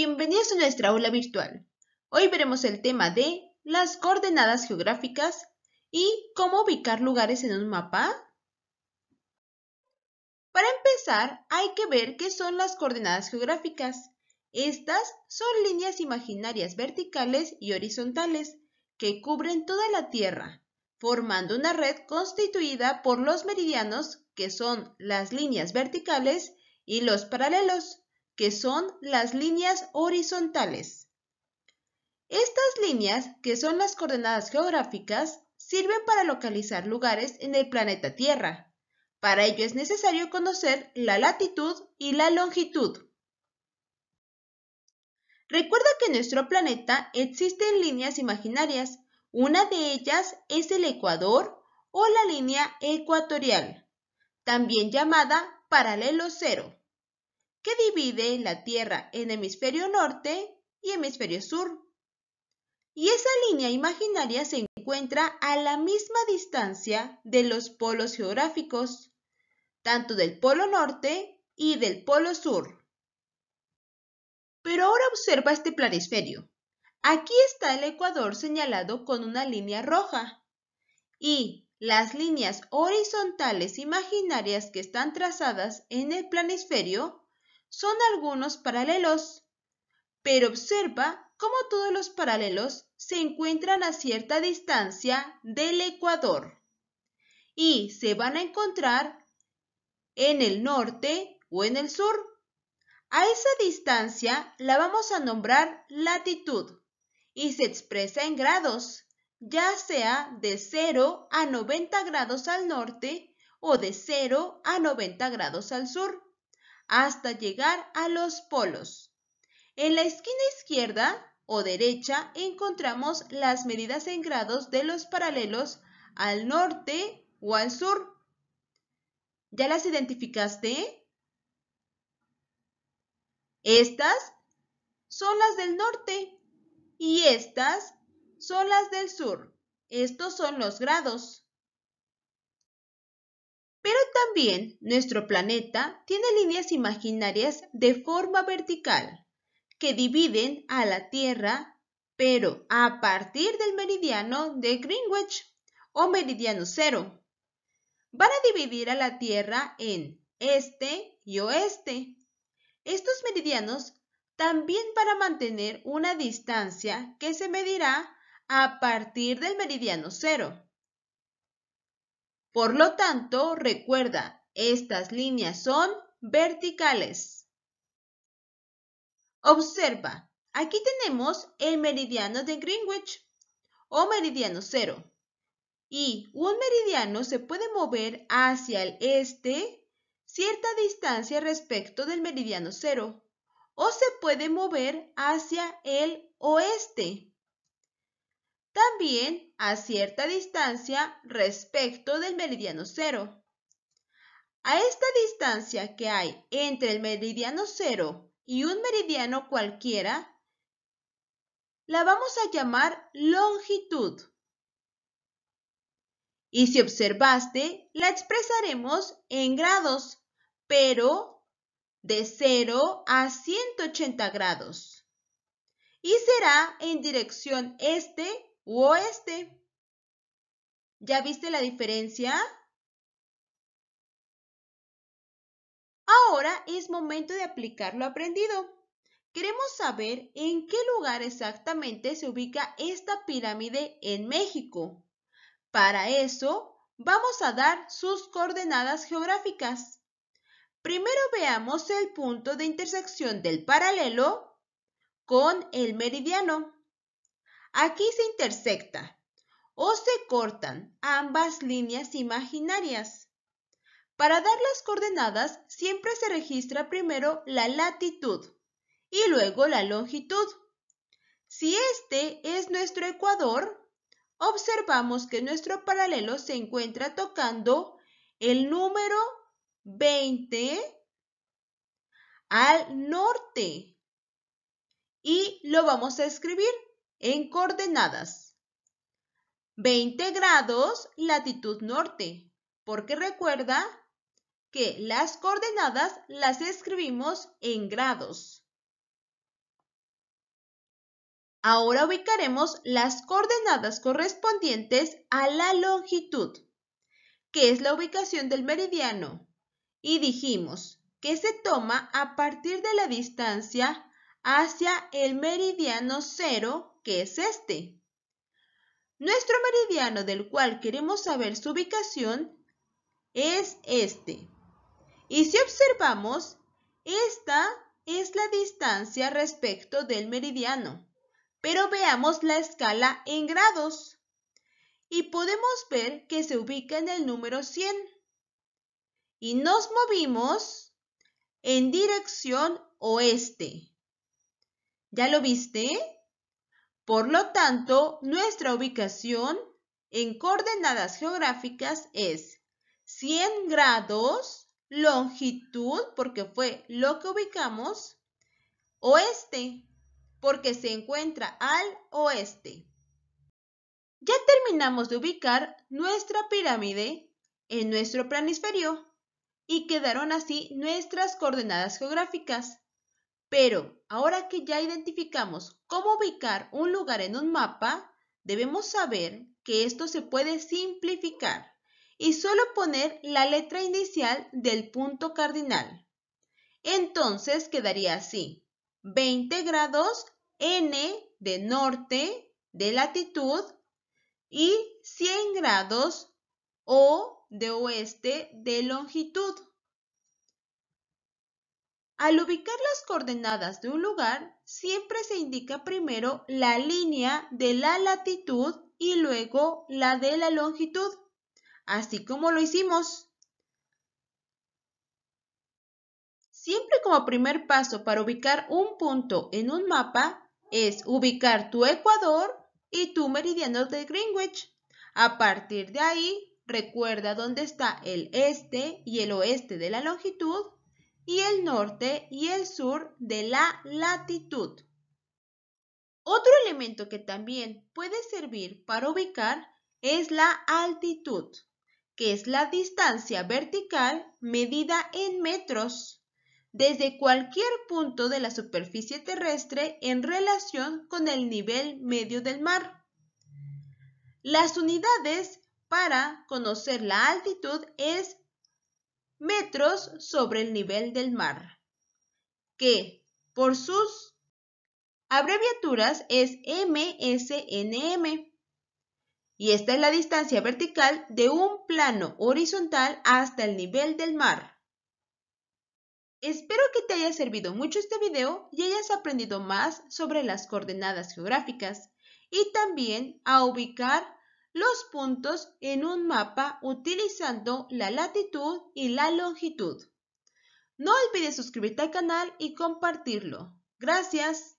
Bienvenidos a nuestra aula virtual. Hoy veremos el tema de las coordenadas geográficas y cómo ubicar lugares en un mapa. Para empezar, hay que ver qué son las coordenadas geográficas. Estas son líneas imaginarias verticales y horizontales que cubren toda la Tierra, formando una red constituida por los meridianos, que son las líneas verticales, y los paralelos, que son las líneas horizontales. Estas líneas, que son las coordenadas geográficas, sirven para localizar lugares en el planeta Tierra. Para ello es necesario conocer la latitud y la longitud. Recuerda que en nuestro planeta existen líneas imaginarias. Una de ellas es el ecuador o la línea ecuatorial, también llamada paralelo cero que divide la Tierra en hemisferio norte y hemisferio sur. Y esa línea imaginaria se encuentra a la misma distancia de los polos geográficos, tanto del polo norte y del polo sur. Pero ahora observa este planisferio. Aquí está el ecuador señalado con una línea roja y las líneas horizontales imaginarias que están trazadas en el planisferio son algunos paralelos, pero observa cómo todos los paralelos se encuentran a cierta distancia del ecuador y se van a encontrar en el norte o en el sur. A esa distancia la vamos a nombrar latitud y se expresa en grados, ya sea de 0 a 90 grados al norte o de 0 a 90 grados al sur hasta llegar a los polos. En la esquina izquierda o derecha encontramos las medidas en grados de los paralelos al norte o al sur. ¿Ya las identificaste? Estas son las del norte y estas son las del sur. Estos son los grados. Pero también nuestro planeta tiene líneas imaginarias de forma vertical que dividen a la Tierra, pero a partir del meridiano de Greenwich o meridiano cero. Van a dividir a la Tierra en este y oeste. Estos meridianos también a mantener una distancia que se medirá a partir del meridiano cero. Por lo tanto, recuerda, estas líneas son verticales. Observa, aquí tenemos el meridiano de Greenwich o meridiano cero. Y un meridiano se puede mover hacia el este cierta distancia respecto del meridiano cero o se puede mover hacia el oeste también a cierta distancia respecto del meridiano cero. A esta distancia que hay entre el meridiano cero y un meridiano cualquiera, la vamos a llamar longitud. Y si observaste, la expresaremos en grados, pero de 0 a 180 grados. Y será en dirección este oeste. ¿Ya viste la diferencia? Ahora es momento de aplicar lo aprendido. Queremos saber en qué lugar exactamente se ubica esta pirámide en México. Para eso, vamos a dar sus coordenadas geográficas. Primero veamos el punto de intersección del paralelo con el meridiano. Aquí se intersecta o se cortan ambas líneas imaginarias. Para dar las coordenadas siempre se registra primero la latitud y luego la longitud. Si este es nuestro ecuador, observamos que nuestro paralelo se encuentra tocando el número 20 al norte. Y lo vamos a escribir en coordenadas. 20 grados latitud norte, porque recuerda que las coordenadas las escribimos en grados. Ahora ubicaremos las coordenadas correspondientes a la longitud, que es la ubicación del meridiano. Y dijimos que se toma a partir de la distancia hacia el meridiano cero que es este. Nuestro meridiano del cual queremos saber su ubicación es este. Y si observamos, esta es la distancia respecto del meridiano. Pero veamos la escala en grados. Y podemos ver que se ubica en el número 100. Y nos movimos en dirección oeste. ¿Ya lo viste? Por lo tanto, nuestra ubicación en coordenadas geográficas es 100 grados longitud, porque fue lo que ubicamos, oeste, porque se encuentra al oeste. Ya terminamos de ubicar nuestra pirámide en nuestro planisferio y quedaron así nuestras coordenadas geográficas. Pero ahora que ya identificamos cómo ubicar un lugar en un mapa, debemos saber que esto se puede simplificar y solo poner la letra inicial del punto cardinal. Entonces quedaría así, 20 grados N de norte de latitud y 100 grados O de oeste de longitud. Al ubicar las coordenadas de un lugar, siempre se indica primero la línea de la latitud y luego la de la longitud, así como lo hicimos. Siempre como primer paso para ubicar un punto en un mapa es ubicar tu ecuador y tu meridiano de Greenwich. A partir de ahí, recuerda dónde está el este y el oeste de la longitud y el norte y el sur de la latitud. Otro elemento que también puede servir para ubicar es la altitud, que es la distancia vertical medida en metros desde cualquier punto de la superficie terrestre en relación con el nivel medio del mar. Las unidades para conocer la altitud es metros sobre el nivel del mar, que por sus abreviaturas es MSNM. Y esta es la distancia vertical de un plano horizontal hasta el nivel del mar. Espero que te haya servido mucho este video y hayas aprendido más sobre las coordenadas geográficas y también a ubicar los puntos en un mapa utilizando la latitud y la longitud. No olvides suscribirte al canal y compartirlo. Gracias.